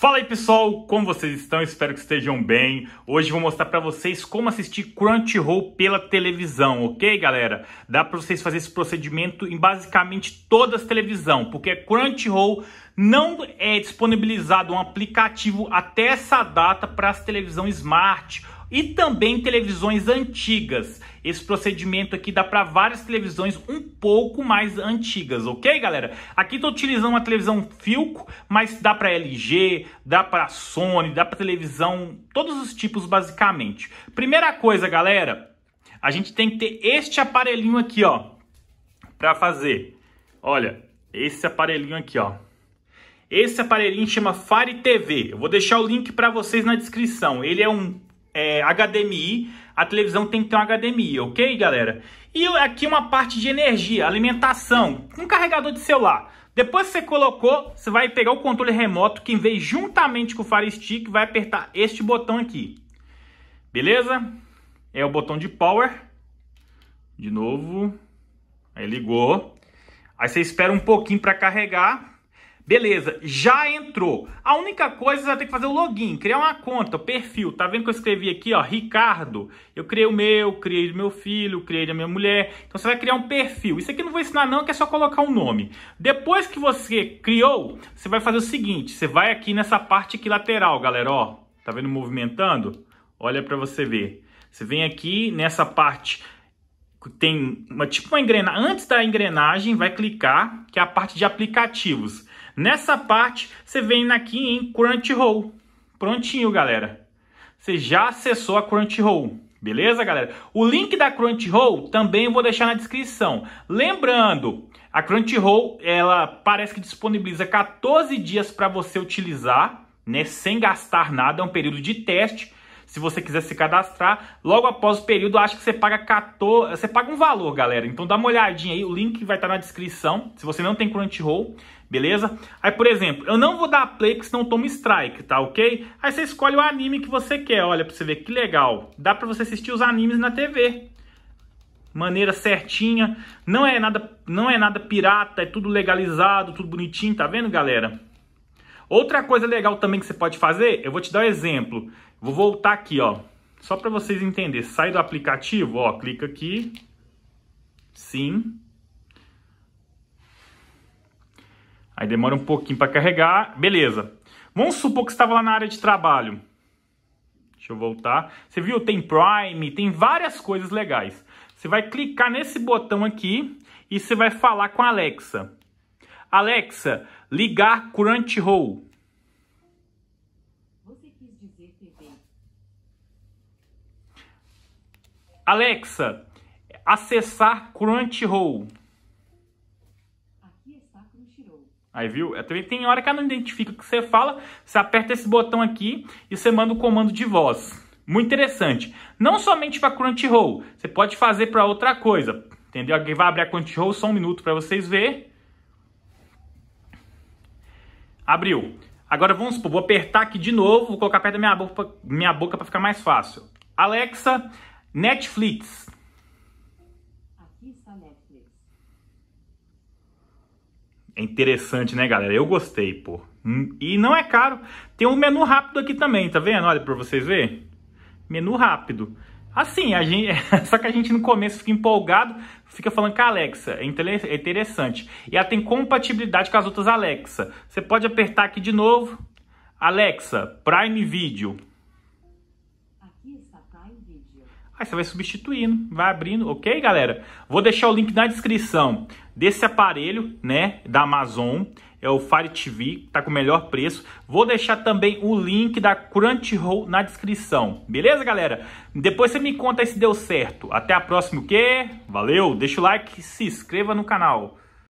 Fala aí pessoal, como vocês estão? Espero que estejam bem. Hoje vou mostrar para vocês como assistir Crunchyroll pela televisão, ok galera? Dá para vocês fazer esse procedimento em basicamente todas as televisão, porque Crunchyroll não é disponibilizado um aplicativo até essa data para as televisões smart e também televisões antigas. Esse procedimento aqui dá para várias televisões um pouco mais antigas, ok, galera? Aqui estou utilizando uma televisão Filco, mas dá para LG, dá para Sony, dá para televisão, todos os tipos basicamente. Primeira coisa, galera, a gente tem que ter este aparelhinho aqui, ó, para fazer. Olha, esse aparelhinho aqui, ó. Esse aparelhinho chama Fire TV. Eu vou deixar o link para vocês na descrição. Ele é um é, HDMI, a televisão tem que ter um HDMI, ok, galera? E aqui uma parte de energia, alimentação, um carregador de celular. Depois que você colocou, você vai pegar o controle remoto que vem juntamente com o Fire Stick, vai apertar este botão aqui. Beleza? É o botão de power. De novo. Aí ligou. Aí você espera um pouquinho para carregar. Beleza, já entrou. A única coisa, você vai ter que fazer o login, criar uma conta, perfil. Tá vendo que eu escrevi aqui, ó, Ricardo? Eu criei o meu, criei o meu filho, criei a minha mulher. Então você vai criar um perfil. Isso aqui não vou ensinar não, que é só colocar o um nome. Depois que você criou, você vai fazer o seguinte, você vai aqui nessa parte aqui lateral, galera, ó. Tá vendo movimentando? Olha para você ver. Você vem aqui nessa parte tem uma tipo uma engrenagem, antes da engrenagem vai clicar, que é a parte de aplicativos. Nessa parte, você vem aqui em Crunchyroll. Prontinho, galera. Você já acessou a Crunchyroll. Beleza, galera? O link da Crunchyroll também vou deixar na descrição. Lembrando, a Crunchyroll, ela parece que disponibiliza 14 dias para você utilizar, né, sem gastar nada, é um período de teste se você quiser se cadastrar. Logo após o período, acho que você paga 14, você paga um valor, galera. Então dá uma olhadinha aí, o link vai estar tá na descrição, se você não tem Crunchyroll, beleza? Aí, por exemplo, eu não vou dar play porque senão toma strike, tá ok? Aí você escolhe o anime que você quer, olha pra você ver que legal. Dá pra você assistir os animes na TV, maneira certinha, não é nada, não é nada pirata, é tudo legalizado, tudo bonitinho, tá vendo, galera? Outra coisa legal também que você pode fazer, eu vou te dar um exemplo. Vou voltar aqui, ó. Só para vocês entenderem. Sai do aplicativo, ó, clica aqui. Sim. Aí demora um pouquinho para carregar. Beleza. Vamos supor que você estava lá na área de trabalho. Deixa eu voltar. Você viu? Tem Prime, tem várias coisas legais. Você vai clicar nesse botão aqui e você vai falar com a Alexa. Alexa, ligar Crunchyroll. Alexa, acessar Crunchyroll. Aqui está Crunchyroll. Aí viu? É, também tem hora que ela não identifica o que você fala, você aperta esse botão aqui e você manda o comando de voz. Muito interessante. Não somente para Crunchyroll, você pode fazer para outra coisa. Entendeu? Aqui vai abrir a Crunchyroll só um minuto para vocês verem. Abriu. Agora vamos supor, vou apertar aqui de novo, vou colocar perto da minha boca, minha boca para ficar mais fácil. Alexa, Netflix. Aqui está Netflix. É interessante, né, galera? Eu gostei, pô. Hum, e não é caro. Tem um menu rápido aqui também, tá vendo? Olha para vocês verem. Menu rápido. Assim, a gente, só que a gente no começo fica empolgado, fica falando que a Alexa é, é interessante. E ela tem compatibilidade com as outras Alexa. Você pode apertar aqui de novo. Alexa, Prime Video. Aí você vai substituindo, vai abrindo, ok, galera? Vou deixar o link na descrição desse aparelho, né, da Amazon. É o Fire TV, tá com o melhor preço. Vou deixar também o link da Crunchyroll na descrição. Beleza, galera? Depois você me conta se deu certo. Até a próxima, o quê? Valeu, deixa o like, se inscreva no canal.